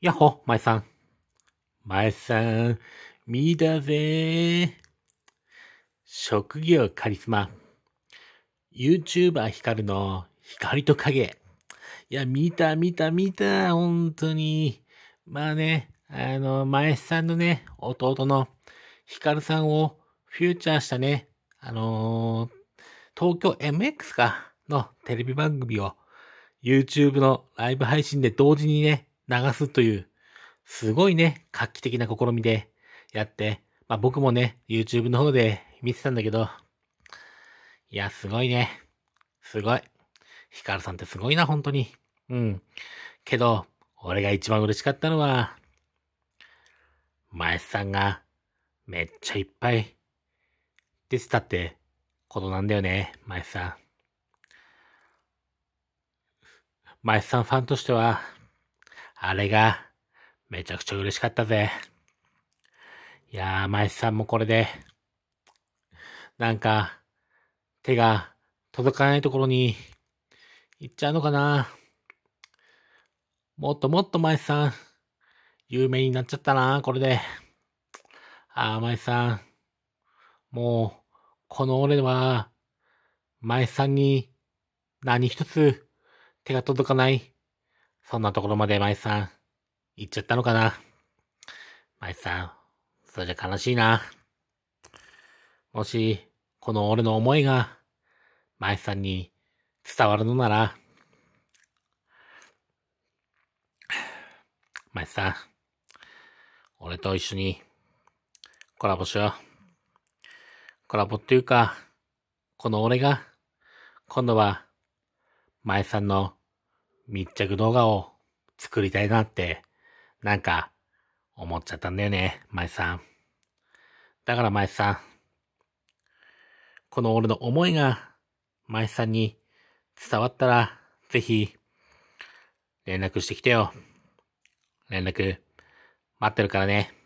やっほ、まえさん。まえさん、みだぜ職業カリスマ。YouTuber 光の光と影。いや、見た見た見た、本当に。まあね、あの、まえさんのね、弟の光さんをフューチャーしたね、あのー、東京 MX かのテレビ番組を YouTube のライブ配信で同時にね、流すという、すごいね、画期的な試みでやって、まあ僕もね、YouTube の方で見てたんだけど、いや、すごいね。すごい。ヒカルさんってすごいな、本当に。うん。けど、俺が一番嬉しかったのは、前さんがめっちゃいっぱい出てたってことなんだよね、前さん。前さんファンとしては、あれが、めちゃくちゃ嬉しかったぜ。いやー、マイスさんもこれで、なんか、手が届かないところに行っちゃうのかな。もっともっとマイスさん、有名になっちゃったな、これで。あー、マスさん、もう、この俺は、マイスさんに何一つ手が届かないそんなところまで舞さん、行っちゃったのかな舞さん、それじゃ悲しいな。もし、この俺の思いが、舞さんに伝わるのなら、舞さん、俺と一緒にコラボしよう。コラボっていうか、この俺が、今度は、舞さんの密着動画を作りたいなって、なんか、思っちゃったんだよね、マイさん。だからマイさん、この俺の思いが、マイさんに伝わったら、ぜひ、連絡してきてよ。連絡、待ってるからね。